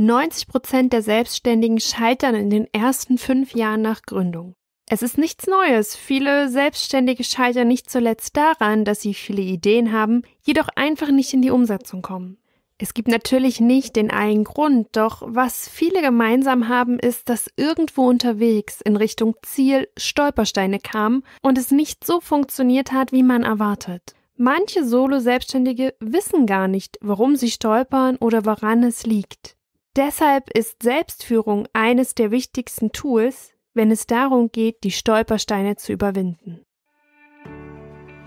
90 Prozent der Selbstständigen scheitern in den ersten fünf Jahren nach Gründung. Es ist nichts Neues. Viele Selbstständige scheitern nicht zuletzt daran, dass sie viele Ideen haben, jedoch einfach nicht in die Umsetzung kommen. Es gibt natürlich nicht den einen Grund, doch was viele gemeinsam haben, ist, dass irgendwo unterwegs in Richtung Ziel Stolpersteine kamen und es nicht so funktioniert hat, wie man erwartet. Manche Solo-Selbstständige wissen gar nicht, warum sie stolpern oder woran es liegt. Deshalb ist Selbstführung eines der wichtigsten Tools, wenn es darum geht, die Stolpersteine zu überwinden.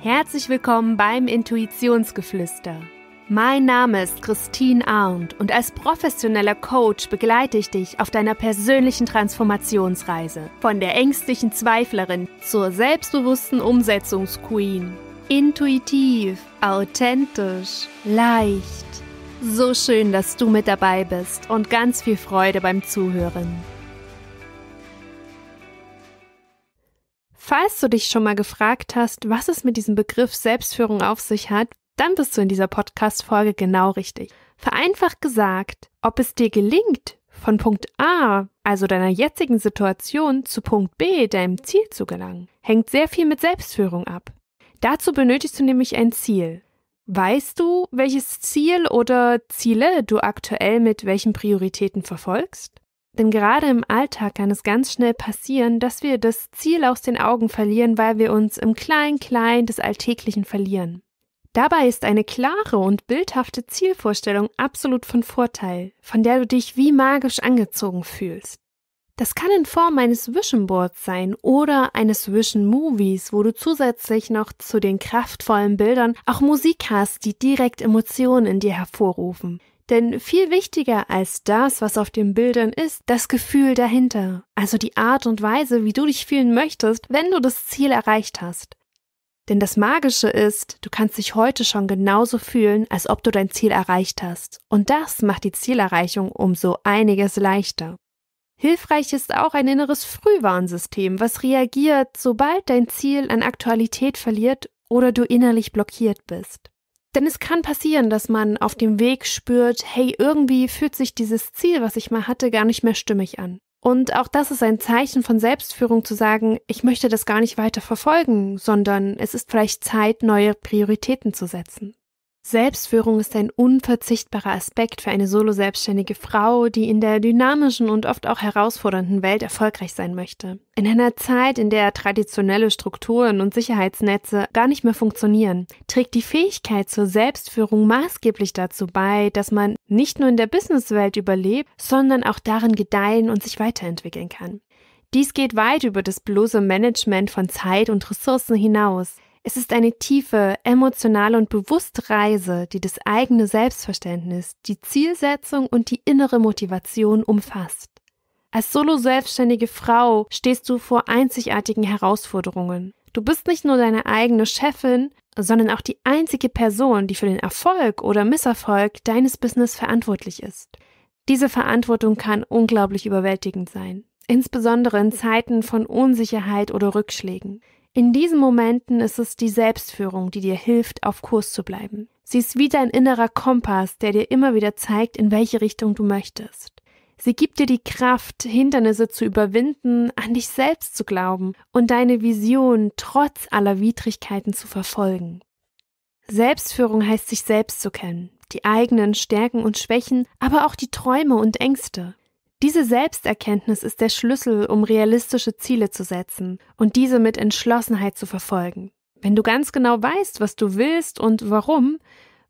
Herzlich willkommen beim Intuitionsgeflüster. Mein Name ist Christine Arndt und als professioneller Coach begleite ich dich auf deiner persönlichen Transformationsreise von der ängstlichen Zweiflerin zur selbstbewussten Umsetzungsqueen. Intuitiv, authentisch, leicht so schön, dass du mit dabei bist und ganz viel Freude beim Zuhören. Falls du dich schon mal gefragt hast, was es mit diesem Begriff Selbstführung auf sich hat, dann bist du in dieser Podcast-Folge genau richtig. Vereinfacht gesagt, ob es dir gelingt, von Punkt A, also deiner jetzigen Situation, zu Punkt B, deinem Ziel zu gelangen, hängt sehr viel mit Selbstführung ab. Dazu benötigst du nämlich ein Ziel. Weißt du, welches Ziel oder Ziele du aktuell mit welchen Prioritäten verfolgst? Denn gerade im Alltag kann es ganz schnell passieren, dass wir das Ziel aus den Augen verlieren, weil wir uns im Klein-Klein des Alltäglichen verlieren. Dabei ist eine klare und bildhafte Zielvorstellung absolut von Vorteil, von der du dich wie magisch angezogen fühlst. Das kann in Form eines Vision Boards sein oder eines Vision Movies, wo du zusätzlich noch zu den kraftvollen Bildern auch Musik hast, die direkt Emotionen in dir hervorrufen. Denn viel wichtiger als das, was auf den Bildern ist, das Gefühl dahinter, also die Art und Weise, wie du dich fühlen möchtest, wenn du das Ziel erreicht hast. Denn das Magische ist, du kannst dich heute schon genauso fühlen, als ob du dein Ziel erreicht hast. Und das macht die Zielerreichung um so einiges leichter. Hilfreich ist auch ein inneres Frühwarnsystem, was reagiert, sobald dein Ziel an Aktualität verliert oder du innerlich blockiert bist. Denn es kann passieren, dass man auf dem Weg spürt, hey, irgendwie fühlt sich dieses Ziel, was ich mal hatte, gar nicht mehr stimmig an. Und auch das ist ein Zeichen von Selbstführung zu sagen, ich möchte das gar nicht weiter verfolgen, sondern es ist vielleicht Zeit, neue Prioritäten zu setzen. Selbstführung ist ein unverzichtbarer Aspekt für eine solo-selbstständige Frau, die in der dynamischen und oft auch herausfordernden Welt erfolgreich sein möchte. In einer Zeit, in der traditionelle Strukturen und Sicherheitsnetze gar nicht mehr funktionieren, trägt die Fähigkeit zur Selbstführung maßgeblich dazu bei, dass man nicht nur in der Businesswelt überlebt, sondern auch darin gedeihen und sich weiterentwickeln kann. Dies geht weit über das bloße Management von Zeit und Ressourcen hinaus. Es ist eine tiefe, emotionale und bewusste Reise, die das eigene Selbstverständnis, die Zielsetzung und die innere Motivation umfasst. Als solo-selbstständige Frau stehst du vor einzigartigen Herausforderungen. Du bist nicht nur deine eigene Chefin, sondern auch die einzige Person, die für den Erfolg oder Misserfolg deines Business verantwortlich ist. Diese Verantwortung kann unglaublich überwältigend sein, insbesondere in Zeiten von Unsicherheit oder Rückschlägen. In diesen Momenten ist es die Selbstführung, die dir hilft, auf Kurs zu bleiben. Sie ist wie dein innerer Kompass, der dir immer wieder zeigt, in welche Richtung du möchtest. Sie gibt dir die Kraft, Hindernisse zu überwinden, an dich selbst zu glauben und deine Vision trotz aller Widrigkeiten zu verfolgen. Selbstführung heißt sich selbst zu kennen, die eigenen Stärken und Schwächen, aber auch die Träume und Ängste. Diese Selbsterkenntnis ist der Schlüssel, um realistische Ziele zu setzen und diese mit Entschlossenheit zu verfolgen. Wenn du ganz genau weißt, was du willst und warum,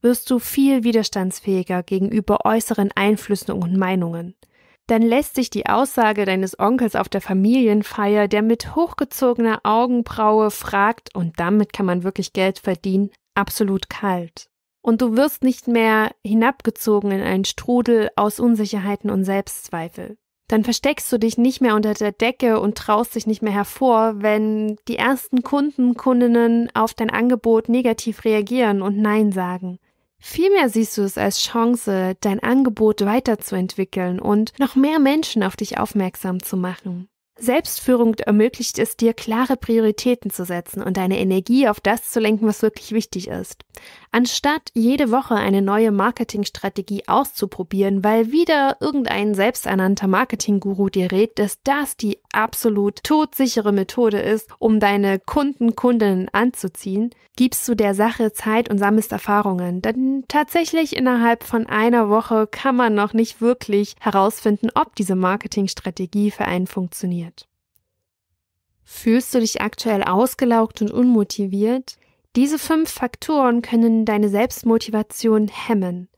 wirst du viel widerstandsfähiger gegenüber äußeren Einflüssen und Meinungen. Dann lässt sich die Aussage deines Onkels auf der Familienfeier, der mit hochgezogener Augenbraue fragt, und damit kann man wirklich Geld verdienen, absolut kalt. Und du wirst nicht mehr hinabgezogen in einen Strudel aus Unsicherheiten und Selbstzweifel. Dann versteckst du dich nicht mehr unter der Decke und traust dich nicht mehr hervor, wenn die ersten Kunden, Kundinnen auf dein Angebot negativ reagieren und Nein sagen. Vielmehr siehst du es als Chance, dein Angebot weiterzuentwickeln und noch mehr Menschen auf dich aufmerksam zu machen. Selbstführung ermöglicht es dir, klare Prioritäten zu setzen und deine Energie auf das zu lenken, was wirklich wichtig ist. Anstatt jede Woche eine neue Marketingstrategie auszuprobieren, weil wieder irgendein selbsternannter Marketingguru dir rät, dass das die absolut todsichere Methode ist, um deine Kunden, Kundinnen anzuziehen, gibst du der Sache Zeit und sammelst Erfahrungen. Denn tatsächlich innerhalb von einer Woche kann man noch nicht wirklich herausfinden, ob diese Marketingstrategie für einen funktioniert. Fühlst du dich aktuell ausgelaugt und unmotiviert? Diese fünf Faktoren können deine Selbstmotivation hemmen.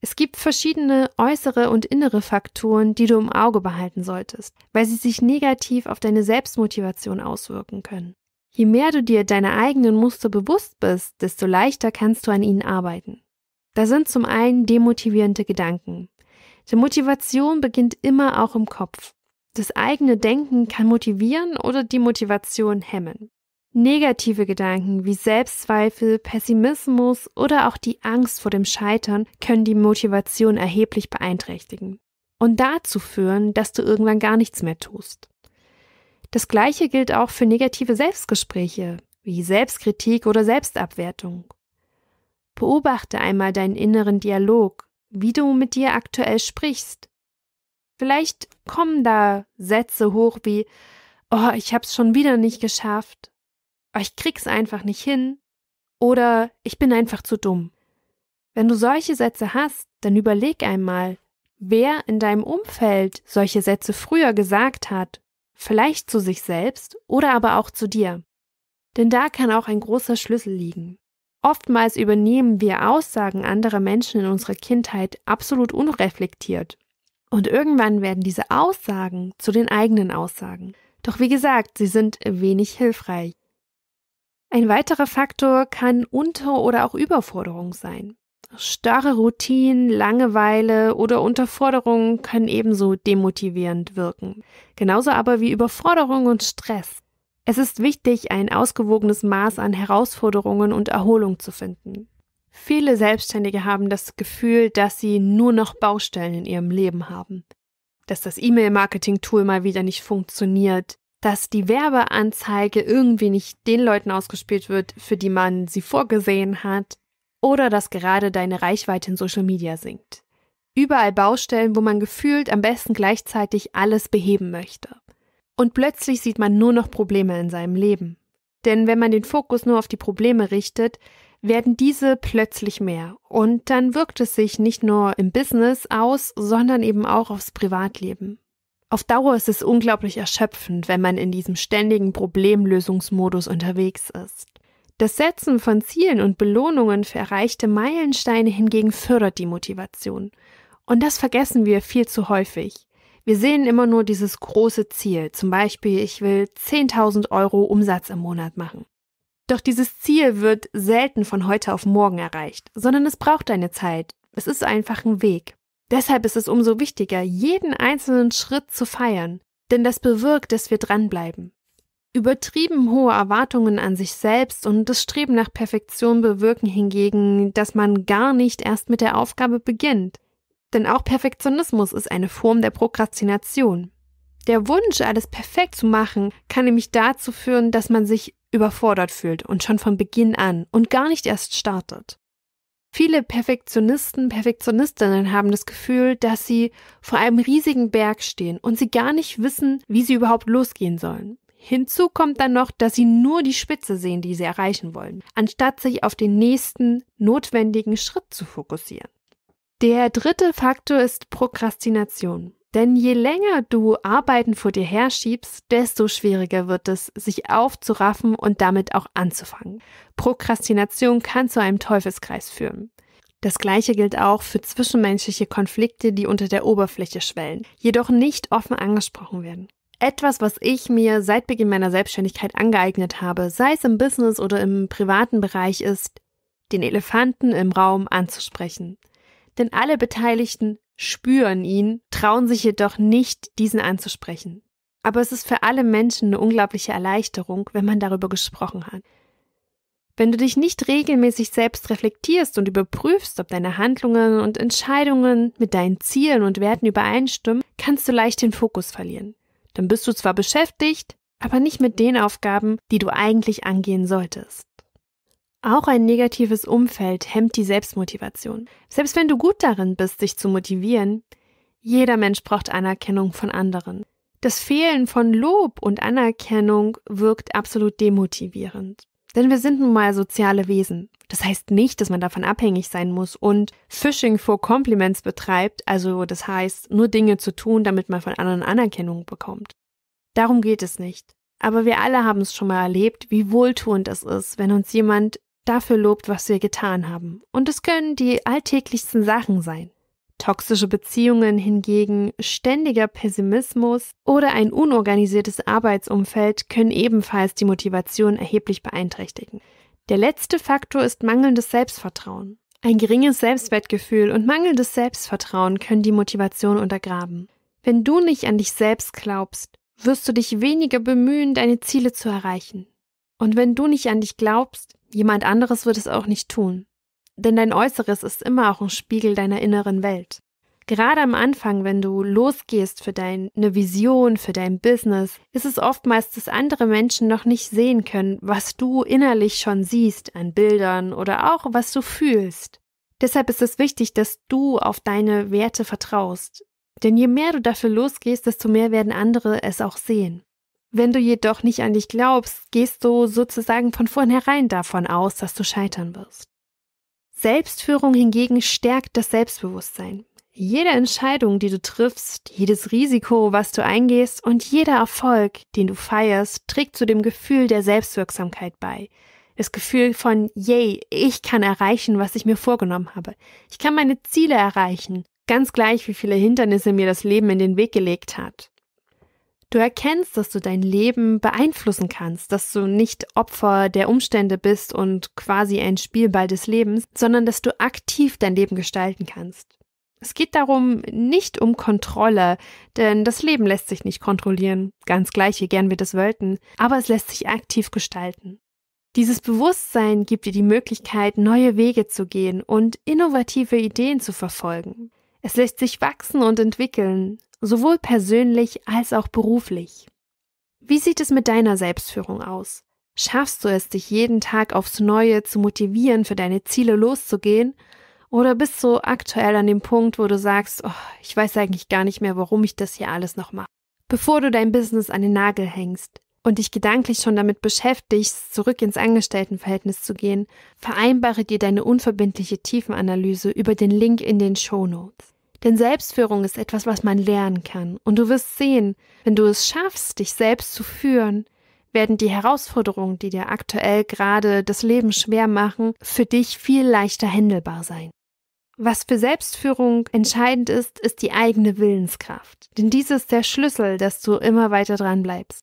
Es gibt verschiedene äußere und innere Faktoren, die du im Auge behalten solltest, weil sie sich negativ auf deine Selbstmotivation auswirken können. Je mehr du dir deiner eigenen Muster bewusst bist, desto leichter kannst du an ihnen arbeiten. Da sind zum einen demotivierende Gedanken. Die Motivation beginnt immer auch im Kopf. Das eigene Denken kann motivieren oder die Motivation hemmen. Negative Gedanken wie Selbstzweifel, Pessimismus oder auch die Angst vor dem Scheitern können die Motivation erheblich beeinträchtigen und dazu führen, dass du irgendwann gar nichts mehr tust. Das gleiche gilt auch für negative Selbstgespräche wie Selbstkritik oder Selbstabwertung. Beobachte einmal deinen inneren Dialog, wie du mit dir aktuell sprichst Vielleicht kommen da Sätze hoch wie, oh, ich hab's schon wieder nicht geschafft, oh, ich krieg's einfach nicht hin oder ich bin einfach zu dumm. Wenn du solche Sätze hast, dann überleg einmal, wer in deinem Umfeld solche Sätze früher gesagt hat, vielleicht zu sich selbst oder aber auch zu dir. Denn da kann auch ein großer Schlüssel liegen. Oftmals übernehmen wir Aussagen anderer Menschen in unserer Kindheit absolut unreflektiert und irgendwann werden diese Aussagen zu den eigenen Aussagen. Doch wie gesagt, sie sind wenig hilfreich. Ein weiterer Faktor kann Unter- oder auch Überforderung sein. Starre Routinen, Langeweile oder Unterforderung können ebenso demotivierend wirken. Genauso aber wie Überforderung und Stress. Es ist wichtig, ein ausgewogenes Maß an Herausforderungen und Erholung zu finden. Viele Selbstständige haben das Gefühl, dass sie nur noch Baustellen in ihrem Leben haben. Dass das E-Mail-Marketing-Tool mal wieder nicht funktioniert, dass die Werbeanzeige irgendwie nicht den Leuten ausgespielt wird, für die man sie vorgesehen hat, oder dass gerade deine Reichweite in Social Media sinkt. Überall Baustellen, wo man gefühlt am besten gleichzeitig alles beheben möchte. Und plötzlich sieht man nur noch Probleme in seinem Leben. Denn wenn man den Fokus nur auf die Probleme richtet, werden diese plötzlich mehr. Und dann wirkt es sich nicht nur im Business aus, sondern eben auch aufs Privatleben. Auf Dauer ist es unglaublich erschöpfend, wenn man in diesem ständigen Problemlösungsmodus unterwegs ist. Das Setzen von Zielen und Belohnungen für erreichte Meilensteine hingegen fördert die Motivation. Und das vergessen wir viel zu häufig. Wir sehen immer nur dieses große Ziel, zum Beispiel ich will 10.000 Euro Umsatz im Monat machen. Doch dieses Ziel wird selten von heute auf morgen erreicht, sondern es braucht eine Zeit. Es ist einfach ein Weg. Deshalb ist es umso wichtiger, jeden einzelnen Schritt zu feiern, denn das bewirkt, dass wir dranbleiben. Übertrieben hohe Erwartungen an sich selbst und das Streben nach Perfektion bewirken hingegen, dass man gar nicht erst mit der Aufgabe beginnt. Denn auch Perfektionismus ist eine Form der Prokrastination. Der Wunsch, alles perfekt zu machen, kann nämlich dazu führen, dass man sich überfordert fühlt und schon von Beginn an und gar nicht erst startet. Viele Perfektionisten, Perfektionistinnen haben das Gefühl, dass sie vor einem riesigen Berg stehen und sie gar nicht wissen, wie sie überhaupt losgehen sollen. Hinzu kommt dann noch, dass sie nur die Spitze sehen, die sie erreichen wollen, anstatt sich auf den nächsten notwendigen Schritt zu fokussieren. Der dritte Faktor ist Prokrastination. Denn je länger du Arbeiten vor dir herschiebst, desto schwieriger wird es, sich aufzuraffen und damit auch anzufangen. Prokrastination kann zu einem Teufelskreis führen. Das gleiche gilt auch für zwischenmenschliche Konflikte, die unter der Oberfläche schwellen, jedoch nicht offen angesprochen werden. Etwas, was ich mir seit Beginn meiner Selbstständigkeit angeeignet habe, sei es im Business oder im privaten Bereich, ist, den Elefanten im Raum anzusprechen denn alle Beteiligten spüren ihn, trauen sich jedoch nicht, diesen anzusprechen. Aber es ist für alle Menschen eine unglaubliche Erleichterung, wenn man darüber gesprochen hat. Wenn du dich nicht regelmäßig selbst reflektierst und überprüfst, ob deine Handlungen und Entscheidungen mit deinen Zielen und Werten übereinstimmen, kannst du leicht den Fokus verlieren. Dann bist du zwar beschäftigt, aber nicht mit den Aufgaben, die du eigentlich angehen solltest. Auch ein negatives Umfeld hemmt die Selbstmotivation. Selbst wenn du gut darin bist, dich zu motivieren, jeder Mensch braucht Anerkennung von anderen. Das Fehlen von Lob und Anerkennung wirkt absolut demotivierend. Denn wir sind nun mal soziale Wesen. Das heißt nicht, dass man davon abhängig sein muss und Phishing for Compliments betreibt, also das heißt, nur Dinge zu tun, damit man von anderen Anerkennung bekommt. Darum geht es nicht. Aber wir alle haben es schon mal erlebt, wie wohltuend es ist, wenn uns jemand dafür lobt, was wir getan haben. Und es können die alltäglichsten Sachen sein. Toxische Beziehungen hingegen, ständiger Pessimismus oder ein unorganisiertes Arbeitsumfeld können ebenfalls die Motivation erheblich beeinträchtigen. Der letzte Faktor ist mangelndes Selbstvertrauen. Ein geringes Selbstwertgefühl und mangelndes Selbstvertrauen können die Motivation untergraben. Wenn du nicht an dich selbst glaubst, wirst du dich weniger bemühen, deine Ziele zu erreichen. Und wenn du nicht an dich glaubst, Jemand anderes wird es auch nicht tun. Denn dein Äußeres ist immer auch ein Spiegel deiner inneren Welt. Gerade am Anfang, wenn du losgehst für deine Vision, für dein Business, ist es oftmals, dass andere Menschen noch nicht sehen können, was du innerlich schon siehst an Bildern oder auch was du fühlst. Deshalb ist es wichtig, dass du auf deine Werte vertraust. Denn je mehr du dafür losgehst, desto mehr werden andere es auch sehen. Wenn du jedoch nicht an dich glaubst, gehst du sozusagen von vornherein davon aus, dass du scheitern wirst. Selbstführung hingegen stärkt das Selbstbewusstsein. Jede Entscheidung, die du triffst, jedes Risiko, was du eingehst und jeder Erfolg, den du feierst, trägt zu dem Gefühl der Selbstwirksamkeit bei. Das Gefühl von, yay, ich kann erreichen, was ich mir vorgenommen habe. Ich kann meine Ziele erreichen, ganz gleich, wie viele Hindernisse mir das Leben in den Weg gelegt hat. Du erkennst, dass du dein Leben beeinflussen kannst, dass du nicht Opfer der Umstände bist und quasi ein Spielball des Lebens, sondern dass du aktiv dein Leben gestalten kannst. Es geht darum nicht um Kontrolle, denn das Leben lässt sich nicht kontrollieren, ganz gleich, wie gern wir das wollten, aber es lässt sich aktiv gestalten. Dieses Bewusstsein gibt dir die Möglichkeit, neue Wege zu gehen und innovative Ideen zu verfolgen. Es lässt sich wachsen und entwickeln, sowohl persönlich als auch beruflich. Wie sieht es mit deiner Selbstführung aus? Schaffst du es, dich jeden Tag aufs Neue zu motivieren, für deine Ziele loszugehen? Oder bist du aktuell an dem Punkt, wo du sagst, oh, ich weiß eigentlich gar nicht mehr, warum ich das hier alles noch mache? Bevor du dein Business an den Nagel hängst und dich gedanklich schon damit beschäftigst, zurück ins Angestelltenverhältnis zu gehen, vereinbare dir deine unverbindliche Tiefenanalyse über den Link in den Shownotes. Denn Selbstführung ist etwas, was man lernen kann. Und du wirst sehen, wenn du es schaffst, dich selbst zu führen, werden die Herausforderungen, die dir aktuell gerade das Leben schwer machen, für dich viel leichter händelbar sein. Was für Selbstführung entscheidend ist, ist die eigene Willenskraft. Denn dies ist der Schlüssel, dass du immer weiter dran bleibst.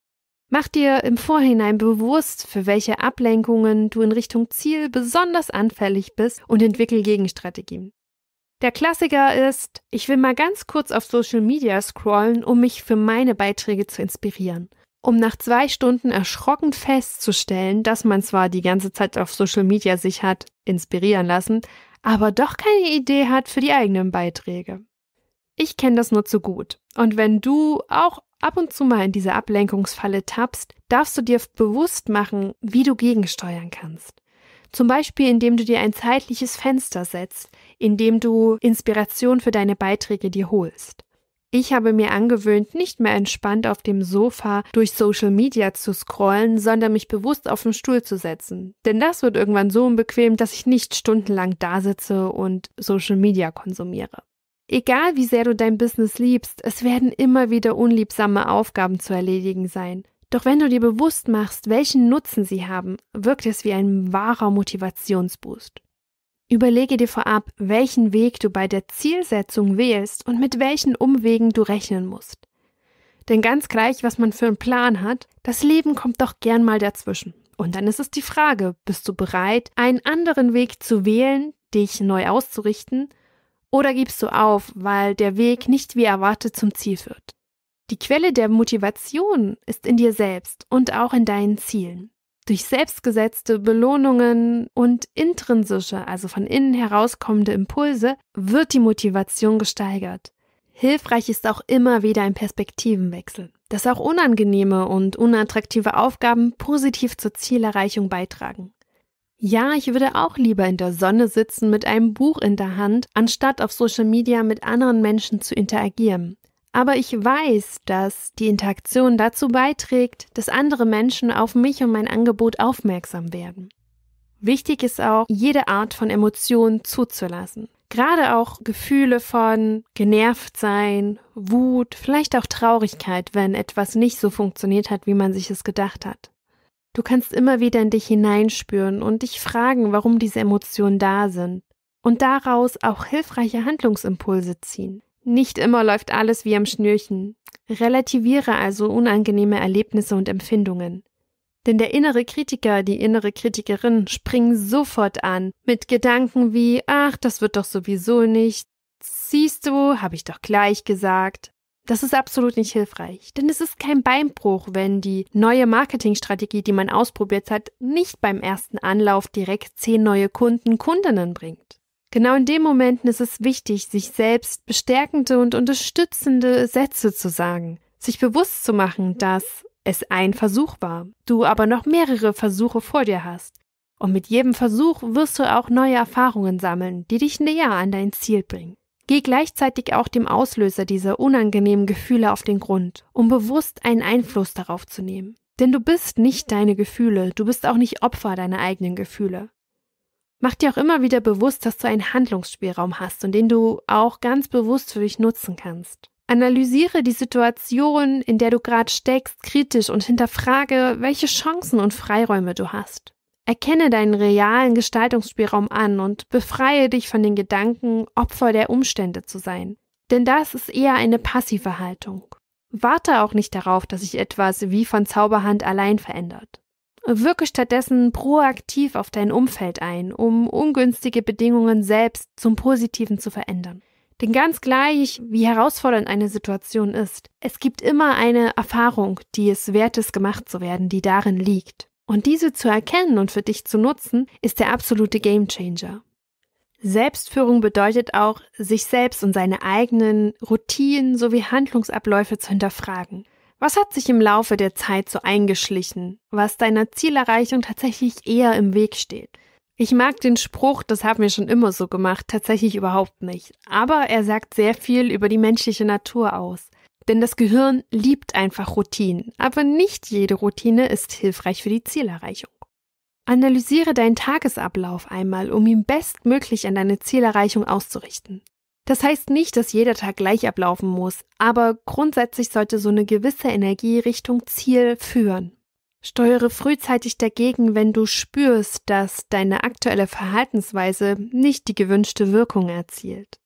Mach dir im Vorhinein bewusst, für welche Ablenkungen du in Richtung Ziel besonders anfällig bist und entwickel Gegenstrategien. Der Klassiker ist, ich will mal ganz kurz auf Social Media scrollen, um mich für meine Beiträge zu inspirieren. Um nach zwei Stunden erschrocken festzustellen, dass man zwar die ganze Zeit auf Social Media sich hat inspirieren lassen, aber doch keine Idee hat für die eigenen Beiträge. Ich kenne das nur zu gut. Und wenn du auch ab und zu mal in diese Ablenkungsfalle tappst, darfst du dir bewusst machen, wie du gegensteuern kannst. Zum Beispiel, indem du dir ein zeitliches Fenster setzt, indem du Inspiration für deine Beiträge dir holst. Ich habe mir angewöhnt, nicht mehr entspannt auf dem Sofa durch Social Media zu scrollen, sondern mich bewusst auf den Stuhl zu setzen. Denn das wird irgendwann so unbequem, dass ich nicht stundenlang da sitze und Social Media konsumiere. Egal wie sehr du dein Business liebst, es werden immer wieder unliebsame Aufgaben zu erledigen sein. Doch wenn du dir bewusst machst, welchen Nutzen sie haben, wirkt es wie ein wahrer Motivationsboost. Überlege dir vorab, welchen Weg du bei der Zielsetzung wählst und mit welchen Umwegen du rechnen musst. Denn ganz gleich, was man für einen Plan hat, das Leben kommt doch gern mal dazwischen. Und dann ist es die Frage, bist du bereit, einen anderen Weg zu wählen, dich neu auszurichten, oder gibst du auf, weil der Weg nicht wie erwartet zum Ziel führt? Die Quelle der Motivation ist in dir selbst und auch in deinen Zielen. Durch selbstgesetzte Belohnungen und intrinsische, also von innen herauskommende Impulse, wird die Motivation gesteigert. Hilfreich ist auch immer wieder ein Perspektivenwechsel, dass auch unangenehme und unattraktive Aufgaben positiv zur Zielerreichung beitragen. Ja, ich würde auch lieber in der Sonne sitzen mit einem Buch in der Hand, anstatt auf Social Media mit anderen Menschen zu interagieren. Aber ich weiß, dass die Interaktion dazu beiträgt, dass andere Menschen auf mich und mein Angebot aufmerksam werden. Wichtig ist auch, jede Art von Emotionen zuzulassen. Gerade auch Gefühle von genervt sein, Wut, vielleicht auch Traurigkeit, wenn etwas nicht so funktioniert hat, wie man sich es gedacht hat. Du kannst immer wieder in dich hineinspüren und dich fragen, warum diese Emotionen da sind und daraus auch hilfreiche Handlungsimpulse ziehen. Nicht immer läuft alles wie am Schnürchen. Relativiere also unangenehme Erlebnisse und Empfindungen. Denn der innere Kritiker, die innere Kritikerin springen sofort an mit Gedanken wie, ach, das wird doch sowieso nicht. Siehst du, habe ich doch gleich gesagt. Das ist absolut nicht hilfreich, denn es ist kein Beinbruch, wenn die neue Marketingstrategie, die man ausprobiert hat, nicht beim ersten Anlauf direkt zehn neue Kunden, Kundinnen bringt. Genau in den Momenten ist es wichtig, sich selbst bestärkende und unterstützende Sätze zu sagen, sich bewusst zu machen, dass es ein Versuch war, du aber noch mehrere Versuche vor dir hast. Und mit jedem Versuch wirst du auch neue Erfahrungen sammeln, die dich näher an dein Ziel bringen. Geh gleichzeitig auch dem Auslöser dieser unangenehmen Gefühle auf den Grund, um bewusst einen Einfluss darauf zu nehmen. Denn du bist nicht deine Gefühle, du bist auch nicht Opfer deiner eigenen Gefühle. Mach dir auch immer wieder bewusst, dass du einen Handlungsspielraum hast und den du auch ganz bewusst für dich nutzen kannst. Analysiere die Situation, in der du gerade steckst, kritisch und hinterfrage, welche Chancen und Freiräume du hast. Erkenne deinen realen Gestaltungsspielraum an und befreie dich von den Gedanken, Opfer der Umstände zu sein. Denn das ist eher eine passive Haltung. Warte auch nicht darauf, dass sich etwas wie von Zauberhand allein verändert. Wirke stattdessen proaktiv auf dein Umfeld ein, um ungünstige Bedingungen selbst zum Positiven zu verändern. Denn ganz gleich, wie herausfordernd eine Situation ist, es gibt immer eine Erfahrung, die es wert ist, gemacht zu werden, die darin liegt. Und diese zu erkennen und für dich zu nutzen, ist der absolute Gamechanger. Selbstführung bedeutet auch, sich selbst und seine eigenen Routinen sowie Handlungsabläufe zu hinterfragen. Was hat sich im Laufe der Zeit so eingeschlichen, was deiner Zielerreichung tatsächlich eher im Weg steht? Ich mag den Spruch, das haben wir schon immer so gemacht, tatsächlich überhaupt nicht. Aber er sagt sehr viel über die menschliche Natur aus. Denn das Gehirn liebt einfach Routinen, aber nicht jede Routine ist hilfreich für die Zielerreichung. Analysiere deinen Tagesablauf einmal, um ihn bestmöglich an deine Zielerreichung auszurichten. Das heißt nicht, dass jeder Tag gleich ablaufen muss, aber grundsätzlich sollte so eine gewisse Energie Richtung Ziel führen. Steuere frühzeitig dagegen, wenn du spürst, dass deine aktuelle Verhaltensweise nicht die gewünschte Wirkung erzielt.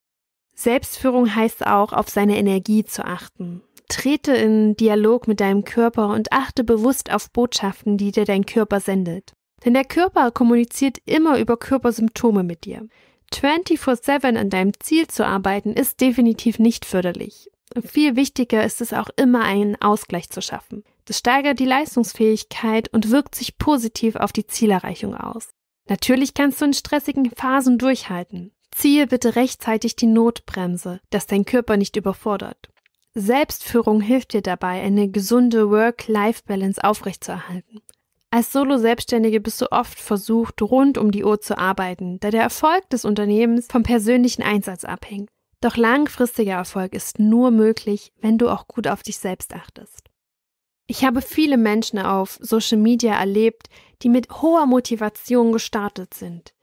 Selbstführung heißt auch, auf seine Energie zu achten. Trete in Dialog mit deinem Körper und achte bewusst auf Botschaften, die dir dein Körper sendet. Denn der Körper kommuniziert immer über Körpersymptome mit dir. 24-7 an deinem Ziel zu arbeiten, ist definitiv nicht förderlich. Viel wichtiger ist es auch immer, einen Ausgleich zu schaffen. Das steigert die Leistungsfähigkeit und wirkt sich positiv auf die Zielerreichung aus. Natürlich kannst du in stressigen Phasen durchhalten. Ziehe bitte rechtzeitig die Notbremse, dass dein Körper nicht überfordert. Selbstführung hilft dir dabei, eine gesunde Work-Life-Balance aufrechtzuerhalten. Als Solo-Selbstständige bist du oft versucht, rund um die Uhr zu arbeiten, da der Erfolg des Unternehmens vom persönlichen Einsatz abhängt. Doch langfristiger Erfolg ist nur möglich, wenn du auch gut auf dich selbst achtest. Ich habe viele Menschen auf Social Media erlebt, die mit hoher Motivation gestartet sind,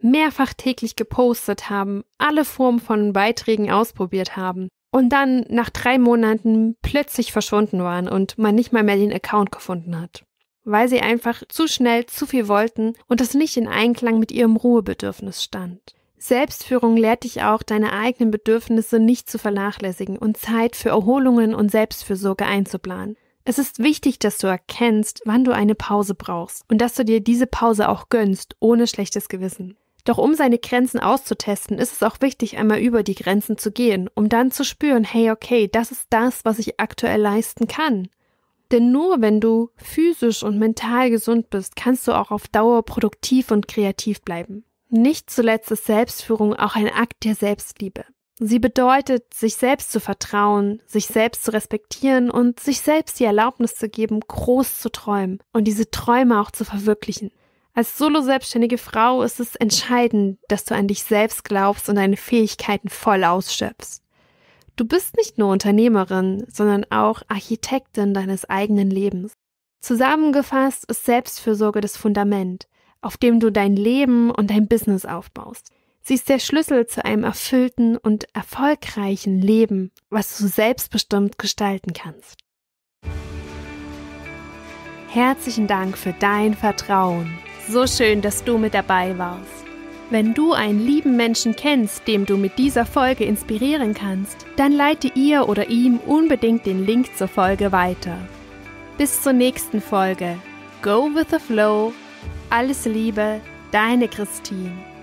mehrfach täglich gepostet haben, alle Formen von Beiträgen ausprobiert haben und dann nach drei Monaten plötzlich verschwunden waren und man nicht mal mehr den Account gefunden hat weil sie einfach zu schnell zu viel wollten und das nicht in Einklang mit ihrem Ruhebedürfnis stand. Selbstführung lehrt dich auch, deine eigenen Bedürfnisse nicht zu vernachlässigen und Zeit für Erholungen und Selbstfürsorge einzuplanen. Es ist wichtig, dass du erkennst, wann du eine Pause brauchst und dass du dir diese Pause auch gönnst, ohne schlechtes Gewissen. Doch um seine Grenzen auszutesten, ist es auch wichtig, einmal über die Grenzen zu gehen, um dann zu spüren, hey, okay, das ist das, was ich aktuell leisten kann. Denn nur wenn du physisch und mental gesund bist, kannst du auch auf Dauer produktiv und kreativ bleiben. Nicht zuletzt ist Selbstführung auch ein Akt der Selbstliebe. Sie bedeutet, sich selbst zu vertrauen, sich selbst zu respektieren und sich selbst die Erlaubnis zu geben, groß zu träumen und diese Träume auch zu verwirklichen. Als solo-selbstständige Frau ist es entscheidend, dass du an dich selbst glaubst und deine Fähigkeiten voll ausschöpfst. Du bist nicht nur Unternehmerin, sondern auch Architektin deines eigenen Lebens. Zusammengefasst ist Selbstfürsorge das Fundament, auf dem du dein Leben und dein Business aufbaust. Sie ist der Schlüssel zu einem erfüllten und erfolgreichen Leben, was du selbstbestimmt gestalten kannst. Herzlichen Dank für dein Vertrauen. So schön, dass du mit dabei warst. Wenn du einen lieben Menschen kennst, dem du mit dieser Folge inspirieren kannst, dann leite ihr oder ihm unbedingt den Link zur Folge weiter. Bis zur nächsten Folge. Go with the Flow. Alles Liebe, deine Christine.